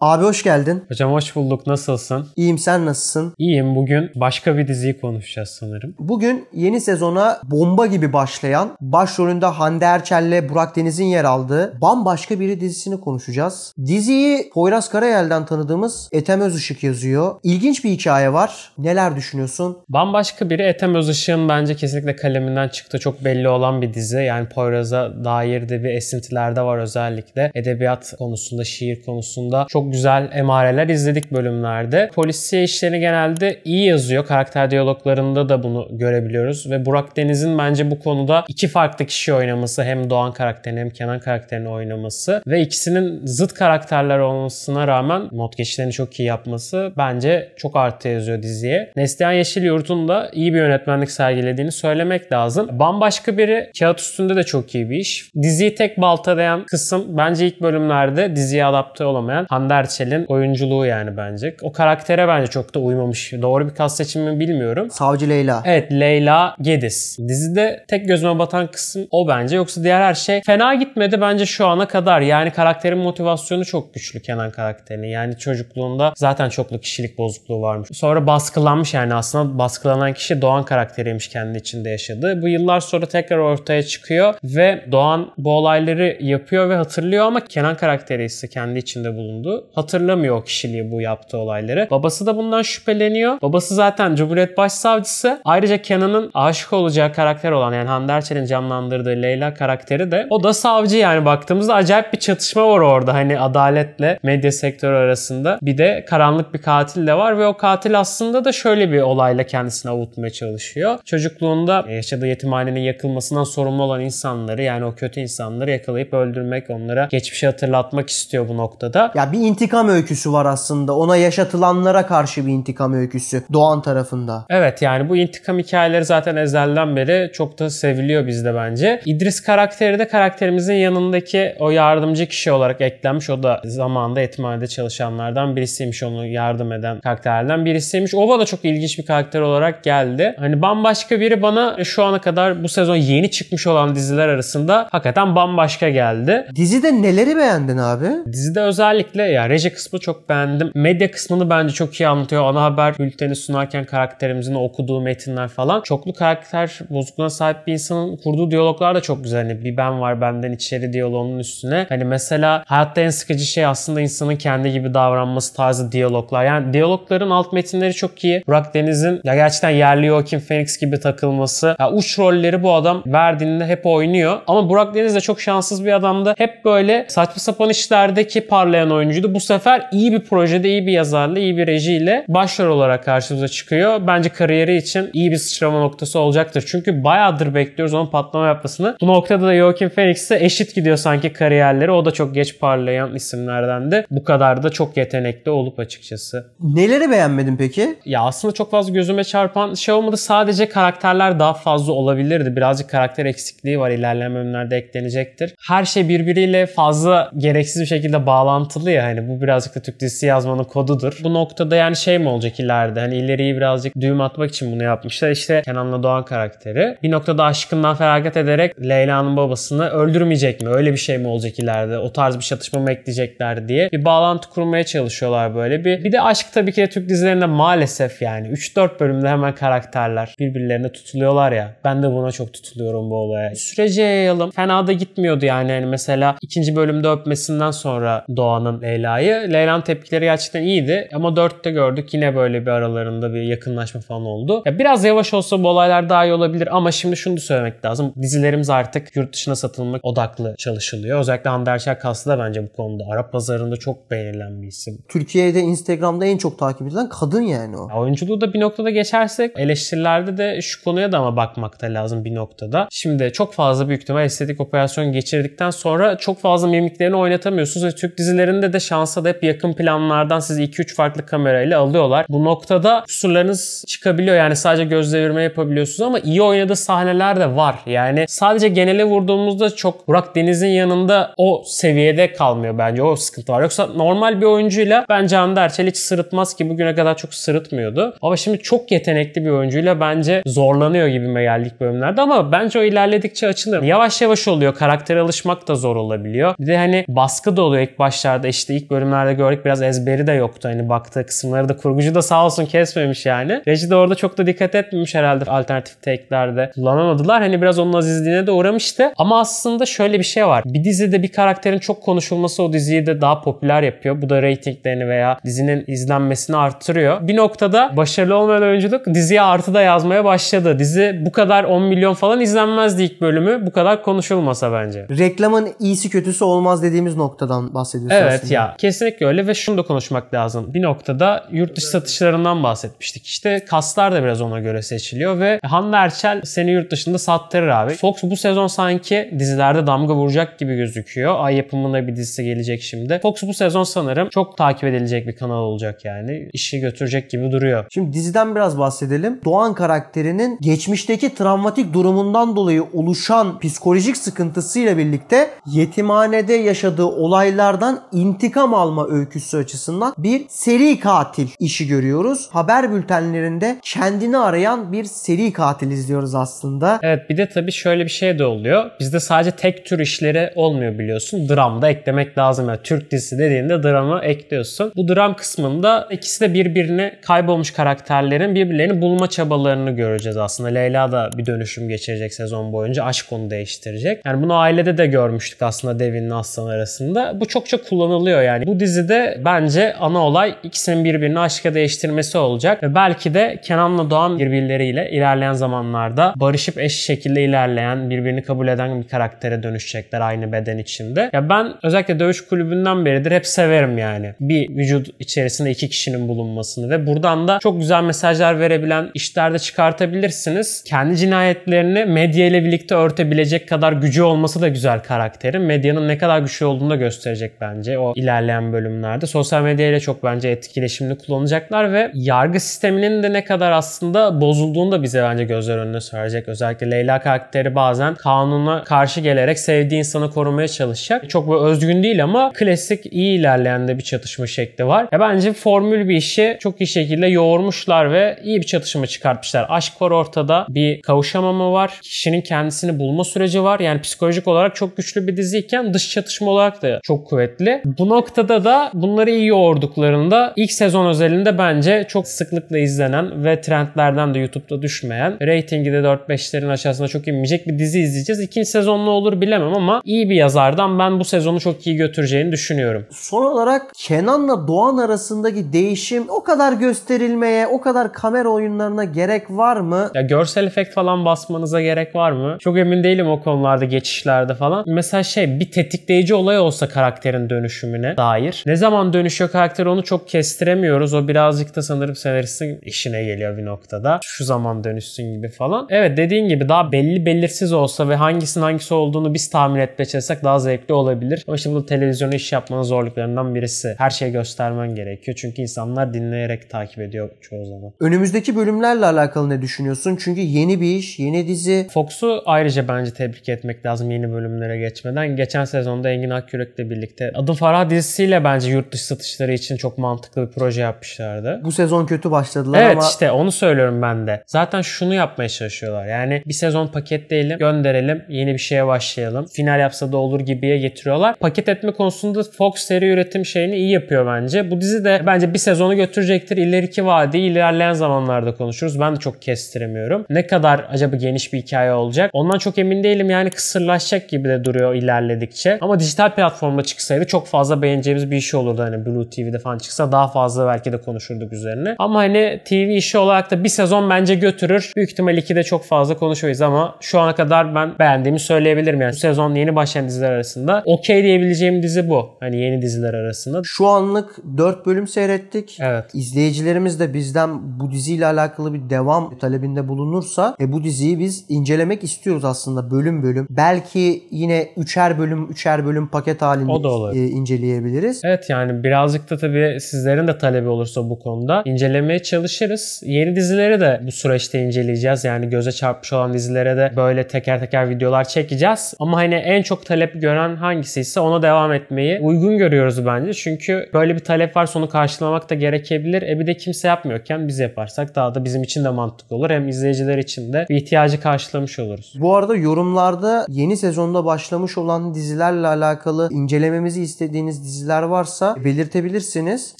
Abi hoş geldin. Hocam hoş bulduk. Nasılsın? İyiyim sen nasılsın? İyiyim. Bugün başka bir diziyi konuşacağız sanırım. Bugün yeni sezona bomba gibi başlayan, başrolünde Hande Erçel'le Burak Deniz'in yer aldığı bambaşka biri dizisini konuşacağız. Diziyi Poyraz Karayel'den tanıdığımız Ethem Özışık yazıyor. İlginç bir hikaye var. Neler düşünüyorsun? Bambaşka biri Ethem Özışık'ın bence kesinlikle kaleminden çıktı. Çok belli olan bir dizi. Yani Poyraz'a dair de bir esintilerde var özellikle. Edebiyat konusunda, şiir konusunda çok güzel emareler izledik bölümlerde. Polisiye işlerini genelde iyi yazıyor. Karakter diyaloglarında da bunu görebiliyoruz. Ve Burak Deniz'in bence bu konuda iki farklı kişi oynaması. Hem Doğan karakterini hem Kenan karakterini oynaması. Ve ikisinin zıt karakterler olmasına rağmen not geçişlerini çok iyi yapması bence çok artı yazıyor diziye. Neslihan Yeşilyurt'un da iyi bir yönetmenlik sergilediğini söylemek lazım. Bambaşka biri kağıt üstünde de çok iyi bir iş. Diziyi tek baltalayan kısım bence ilk bölümlerde diziye adapte olamayan Hande Berçel'in oyunculuğu yani bence. O karaktere bence çok da uymamış. Doğru bir kas seçimi bilmiyorum. Savcı Leyla. Evet Leyla Gediz. Dizide tek gözüme batan kısım o bence. Yoksa diğer her şey fena gitmedi bence şu ana kadar. Yani karakterin motivasyonu çok güçlü Kenan karakterinin. Yani çocukluğunda zaten çoklu kişilik bozukluğu varmış. Sonra baskılanmış yani aslında baskılanan kişi Doğan karakteriymiş kendi içinde yaşadığı. Bu yıllar sonra tekrar ortaya çıkıyor ve Doğan bu olayları yapıyor ve hatırlıyor ama Kenan karakteri ise kendi içinde bulundu. Hatırlamıyor o kişiliği bu yaptığı olayları. Babası da bundan şüpheleniyor. Babası zaten Cumhuriyet Başsavcısı. Ayrıca Kenan'ın aşık olacağı karakter olan yani Hande Erçel'in canlandırdığı Leyla karakteri de o da savcı yani baktığımızda acayip bir çatışma var orada hani adaletle medya sektörü arasında. Bir de karanlık bir katil de var ve o katil aslında da şöyle bir olayla kendisini avutmaya çalışıyor. Çocukluğunda e, yaşadığı yetimhanenin yakılmasından sorumlu olan insanları yani o kötü insanları yakalayıp öldürmek, onlara geçmişi hatırlatmak istiyor bu noktada. Ya bir intikam öyküsü var aslında. Ona yaşatılanlara karşı bir intikam öyküsü Doğan tarafında. Evet yani bu intikam hikayeleri zaten ezelden beri çok da seviliyor bizde bence. İdris karakteri de karakterimizin yanındaki o yardımcı kişi olarak eklenmiş. O da zamanda etmanede çalışanlardan birisiymiş onu yardım eden karakterlerden birisiymiş. O da çok ilginç bir karakter olarak geldi. Hani bambaşka biri bana şu ana kadar bu sezon yeni çıkmış olan diziler arasında hakikaten bambaşka geldi. Dizide neleri beğendin abi? Dizide özellikle yani yani kısmı çok beğendim. Medya kısmını bence çok iyi anlatıyor. Ana haber bülteni sunarken karakterimizin okuduğu metinler falan. Çoklu karakter bozukluğuna sahip bir insanın kurduğu diyaloglar da çok güzel. Hani bir ben var benden içeri diyaloğunun üstüne. Hani mesela hayatta en sıkıcı şey aslında insanın kendi gibi davranması tarzı diyaloglar. Yani diyalogların alt metinleri çok iyi. Burak Deniz'in ya gerçekten yerli Joaquin Phoenix gibi takılması. Ya uç rolleri bu adam verdiğinde hep oynuyor. Ama Burak Deniz de çok şanssız bir adamdı. Hep böyle saçma sapan işlerdeki parlayan oyuncuydu. Bu bu sefer iyi bir projede, iyi bir yazarla, iyi bir rejiyle başrol olarak karşımıza çıkıyor. Bence kariyeri için iyi bir sıçrama noktası olacaktır. Çünkü bayağıdır bekliyoruz onun patlama yapmasını. Bu noktada da Joaquin Phoenix'e eşit gidiyor sanki kariyerleri. O da çok geç parlayan isimlerden de. Bu kadar da çok yetenekli olup açıkçası. Neleri beğenmedin peki? Ya aslında çok fazla gözüme çarpan şey olmadı. Sadece karakterler daha fazla olabilirdi. Birazcık karakter eksikliği var. İlerleyen bölümlerde eklenecektir. Her şey birbiriyle fazla gereksiz bir şekilde bağlantılı ya. Hani bu birazcık da Türk dizisi yazmanın kodudur. Bu noktada yani şey mi olacak ileride? Hani ileriyi birazcık düğüm atmak için bunu yapmışlar. İşte Kenan'la Doğan karakteri bir noktada aşkından feragat ederek Leyla'nın babasını öldürmeyecek mi? Öyle bir şey mi olacak ileride? O tarz bir çatışma mı ekleyecekler diye bir bağlantı kurmaya çalışıyorlar böyle. Bir, bir de aşk tabii ki de Türk dizilerinde maalesef yani 3-4 bölümde hemen karakterler birbirlerine tutuluyorlar ya. Ben de buna çok tutuluyorum bu olaya. Sürece yayalım. Fena da gitmiyordu yani. yani mesela ikinci bölümde öpmesinden sonra Doğan'ın Leyla Leyla'yı. Leyla'nın tepkileri gerçekten iyiydi ama 4'te gördük yine böyle bir aralarında bir yakınlaşma falan oldu. Ya biraz yavaş olsa bu olaylar daha iyi olabilir ama şimdi şunu da söylemek lazım. Dizilerimiz artık yurt dışına satılmak odaklı çalışılıyor. Özellikle Hande Erçel Kaslı da bence bu konuda Arap pazarında çok beğenilen bir isim. Türkiye'de Instagram'da en çok takip edilen kadın yani o. Ya oyunculuğu da bir noktada geçersek eleştirilerde de şu konuya da ama bakmakta lazım bir noktada. Şimdi çok fazla büyük ihtimal estetik operasyon geçirdikten sonra çok fazla mimiklerini oynatamıyorsunuz ve Türk dizilerinde de şans şansa da hep yakın planlardan sizi 2-3 farklı kamerayla alıyorlar. Bu noktada kusurlarınız çıkabiliyor. Yani sadece göz devirme yapabiliyorsunuz ama iyi oynadığı sahneler de var. Yani sadece genele vurduğumuzda çok Burak Deniz'in yanında o seviyede kalmıyor bence. O sıkıntı var. Yoksa normal bir oyuncuyla bence Hande Erçel hiç sırıtmaz ki bugüne kadar çok sırıtmıyordu. Ama şimdi çok yetenekli bir oyuncuyla bence zorlanıyor gibime geldik bölümlerde ama bence o ilerledikçe açılır. Yavaş yavaş oluyor. Karaktere alışmak da zor olabiliyor. Bir de hani baskı da oluyor ilk başlarda işte ilk bölümlerde gördük biraz ezberi de yoktu. Hani baktığı kısımları da kurgucu da sağ olsun kesmemiş yani. Reji de orada çok da dikkat etmemiş herhalde alternatif teklerde kullanamadılar. Hani biraz onun azizliğine de uğramıştı. Ama aslında şöyle bir şey var. Bir dizide bir karakterin çok konuşulması o diziyi de daha popüler yapıyor. Bu da reytinglerini veya dizinin izlenmesini arttırıyor. Bir noktada başarılı olmayan oyunculuk diziye artı da yazmaya başladı. Dizi bu kadar 10 milyon falan izlenmezdi ilk bölümü. Bu kadar konuşulmasa bence. Reklamın iyisi kötüsü olmaz dediğimiz noktadan bahsediyorsun Evet aslında. ya Kesinlikle öyle ve şunu da konuşmak lazım. Bir noktada yurt dışı satışlarından bahsetmiştik. İşte kaslar da biraz ona göre seçiliyor ve Hande Erçel seni yurt dışında sattırır abi. Fox bu sezon sanki dizilerde damga vuracak gibi gözüküyor. Ay yapımında bir dizisi gelecek şimdi. Fox bu sezon sanırım çok takip edilecek bir kanal olacak yani. İşi götürecek gibi duruyor. Şimdi diziden biraz bahsedelim. Doğan karakterinin geçmişteki travmatik durumundan dolayı oluşan psikolojik sıkıntısıyla birlikte yetimhanede yaşadığı olaylardan intikam intikam alma öyküsü açısından bir seri katil işi görüyoruz. Haber bültenlerinde kendini arayan bir seri katil izliyoruz aslında. Evet bir de tabii şöyle bir şey de oluyor. Bizde sadece tek tür işleri olmuyor biliyorsun. Dram da eklemek lazım. Yani Türk dizisi dediğinde dramı ekliyorsun. Bu dram kısmında ikisi de birbirine kaybolmuş karakterlerin birbirlerini bulma çabalarını göreceğiz aslında. Leyla da bir dönüşüm geçirecek sezon boyunca. Aşk onu değiştirecek. Yani bunu ailede de görmüştük aslında Devin'le Aslan arasında. Bu çok çok kullanılıyor yani yani bu dizide bence ana olay ikisinin birbirini aşka değiştirmesi olacak. Ve belki de Kenan'la Doğan birbirleriyle ilerleyen zamanlarda barışıp eş şekilde ilerleyen, birbirini kabul eden bir karaktere dönüşecekler aynı beden içinde. Ya ben özellikle dövüş kulübünden beridir hep severim yani. Bir vücut içerisinde iki kişinin bulunmasını ve buradan da çok güzel mesajlar verebilen işlerde çıkartabilirsiniz. Kendi cinayetlerini medya ile birlikte örtebilecek kadar gücü olması da güzel karakterin. Medyanın ne kadar güçlü olduğunu da gösterecek bence o ilerleyen ilerleyen bölümlerde. Sosyal medyayla çok bence etkileşimli kullanacaklar ve yargı sisteminin de ne kadar aslında bozulduğunu da bize bence gözler önüne serecek. Özellikle Leyla karakteri bazen kanuna karşı gelerek sevdiği insanı korumaya çalışacak. Çok böyle özgün değil ama klasik iyi ilerleyen de bir çatışma şekli var. Ya bence formül bir işi çok iyi şekilde yoğurmuşlar ve iyi bir çatışma çıkartmışlar. Aşk var ortada. Bir kavuşamama var. Kişinin kendisini bulma süreci var. Yani psikolojik olarak çok güçlü bir diziyken dış çatışma olarak da çok kuvvetli. Bu nokta noktada da bunları iyi yoğurduklarında ilk sezon özelinde bence çok sıklıkla izlenen ve trendlerden de YouTube'da düşmeyen, reytingi de 4-5'lerin aşağısına çok inmeyecek bir dizi izleyeceğiz. İkinci sezon ne olur bilemem ama iyi bir yazardan ben bu sezonu çok iyi götüreceğini düşünüyorum. Son olarak Kenan'la Doğan arasındaki değişim o kadar gösterilmeye, o kadar kamera oyunlarına gerek var mı? Ya görsel efekt falan basmanıza gerek var mı? Çok emin değilim o konularda geçişlerde falan. Mesela şey bir tetikleyici olay olsa karakterin dönüşümüne daha dair. Ne zaman dönüşüyor karakter onu çok kestiremiyoruz. O birazcık da sanırım senaristin işine geliyor bir noktada. Şu zaman dönüşsün gibi falan. Evet dediğin gibi daha belli belirsiz olsa ve hangisinin hangisi olduğunu biz tahmin etmeye çalışsak daha zevkli olabilir. Ama işte bu televizyonu iş yapmanın zorluklarından birisi. Her şeyi göstermen gerekiyor. Çünkü insanlar dinleyerek takip ediyor çoğu zaman. Önümüzdeki bölümlerle alakalı ne düşünüyorsun? Çünkü yeni bir iş, yeni dizi. Fox'u ayrıca bence tebrik etmek lazım yeni bölümlere geçmeden. Geçen sezonda Engin Akürek'le birlikte Adım Farah dizisi gelmesiyle bence yurt dışı satışları için çok mantıklı bir proje yapmışlardı. Bu sezon kötü başladılar evet, ama... Evet işte onu söylüyorum ben de. Zaten şunu yapmaya çalışıyorlar. Yani bir sezon paketleyelim, gönderelim, yeni bir şeye başlayalım. Final yapsa da olur gibiye getiriyorlar. Paket etme konusunda Fox seri üretim şeyini iyi yapıyor bence. Bu dizi de bence bir sezonu götürecektir. İleriki vadi ilerleyen zamanlarda konuşuruz. Ben de çok kestiremiyorum. Ne kadar acaba geniş bir hikaye olacak? Ondan çok emin değilim. Yani kısırlaşacak gibi de duruyor ilerledikçe. Ama dijital platformda çıksaydı çok fazla beğen değineceğimiz bir işi olurdu. Hani Blue TV'de falan çıksa daha fazla belki de konuşurduk üzerine. Ama hani TV işi olarak da bir sezon bence götürür. Büyük ihtimal 2'de çok fazla konuşmayız ama şu ana kadar ben beğendiğimi söyleyebilirim. Yani bu sezon yeni başlayan diziler arasında okey diyebileceğim dizi bu. Hani yeni diziler arasında. Şu anlık 4 bölüm seyrettik. Evet. İzleyicilerimiz de bizden bu diziyle alakalı bir devam talebinde bulunursa e, bu diziyi biz incelemek istiyoruz aslında bölüm bölüm. Belki yine üçer bölüm üçer bölüm paket halinde o da olur. E, inceleyebiliriz diyebiliriz. Evet yani birazcık da tabii sizlerin de talebi olursa bu konuda incelemeye çalışırız. Yeni dizileri de bu süreçte inceleyeceğiz. Yani göze çarpmış olan dizilere de böyle teker teker videolar çekeceğiz. Ama hani en çok talep gören hangisiyse ona devam etmeyi uygun görüyoruz bence. Çünkü böyle bir talep varsa onu karşılamak da gerekebilir. E bir de kimse yapmıyorken biz yaparsak daha da bizim için de mantıklı olur. Hem izleyiciler için de bir ihtiyacı karşılamış oluruz. Bu arada yorumlarda yeni sezonda başlamış olan dizilerle alakalı incelememizi istediğiniz dizi izler varsa belirtebilirsiniz.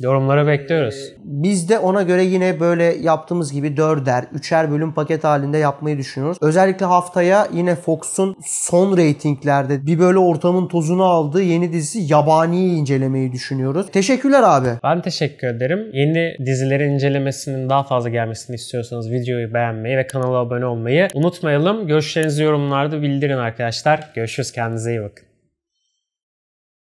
Yorumlara bekliyoruz. Ee, biz de ona göre yine böyle yaptığımız gibi dörder, üçer bölüm paket halinde yapmayı düşünüyoruz. Özellikle haftaya yine Fox'un son reytinglerde bir böyle ortamın tozunu aldığı yeni dizisi Yabani'yi incelemeyi düşünüyoruz. Teşekkürler abi. Ben teşekkür ederim. Yeni dizilerin incelemesinin daha fazla gelmesini istiyorsanız videoyu beğenmeyi ve kanala abone olmayı unutmayalım. Görüşlerinizi yorumlarda bildirin arkadaşlar. Görüşürüz. Kendinize iyi bakın.